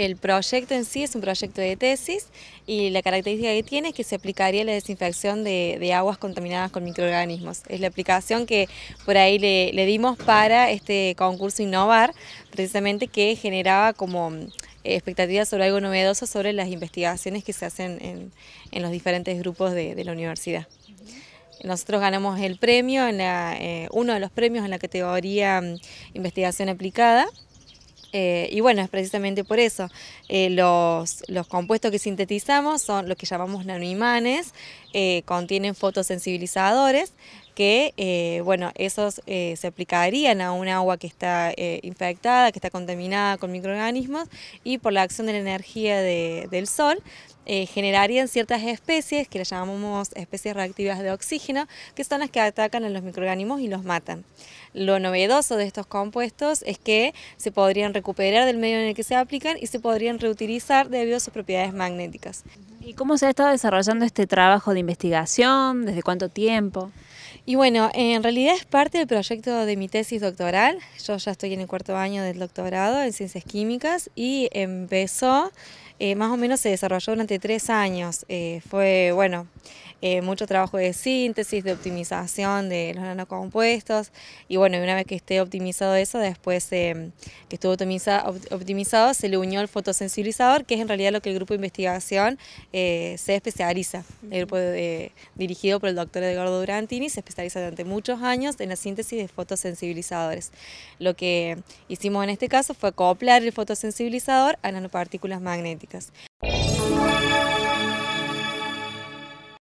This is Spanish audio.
El proyecto en sí es un proyecto de tesis y la característica que tiene es que se aplicaría la desinfección de, aguas contaminadas con microorganismos. Es la aplicación que por ahí le, dimos para este concurso Innovar, precisamente que generaba como mm, expectativas sobre algo novedoso sobre las investigaciones que se hacen en, los diferentes grupos de, la universidad. Nosotros ganamos el premio, en eh, uno de los premios en la categoría mm, Investigación Aplicada, eh, y bueno, es precisamente por eso. Eh, los, los, compuestos que sintetizamos son los que llamamos nanoimanes, eh, contienen fotosensibilizadores, que, eh, bueno, esos eh, se aplicarían a un agua que está eh, infectada, que está contaminada con microorganismos y por la acción de la energía del sol generarían ciertas especies, que las llamamos especies reactivas de oxígeno, que son las que atacan a los microorganismos y los matan. Lo novedoso de estos compuestos es que se podrían recuperar del medio en el que se aplican y se podrían reutilizar debido a sus propiedades magnéticas. ¿Y cómo se ha estado desarrollando este trabajo de investigación? ¿Desde cuánto tiempo? Y bueno, en realidad es parte del proyecto de mi tesis doctoral. Yo ya estoy en el cuarto año del doctorado en ciencias químicas y empezó eh, más o menos se desarrolló durante tres años. Eh, fue, bueno, eh, mucho trabajo de síntesis, de optimización de los nanocompuestos y bueno, una vez que esté optimizado eso, después que estuvo optimizado, se le unió el fotosensibilizador, que es en realidad lo que el grupo de investigación se especializa. El grupo dirigido por el doctor Edgardo Durantini se especializa durante muchos años en la síntesis de fotosensibilizadores. Lo que hicimos en este caso fue acoplar el fotosensibilizador a nanopartículas magnéticas. This.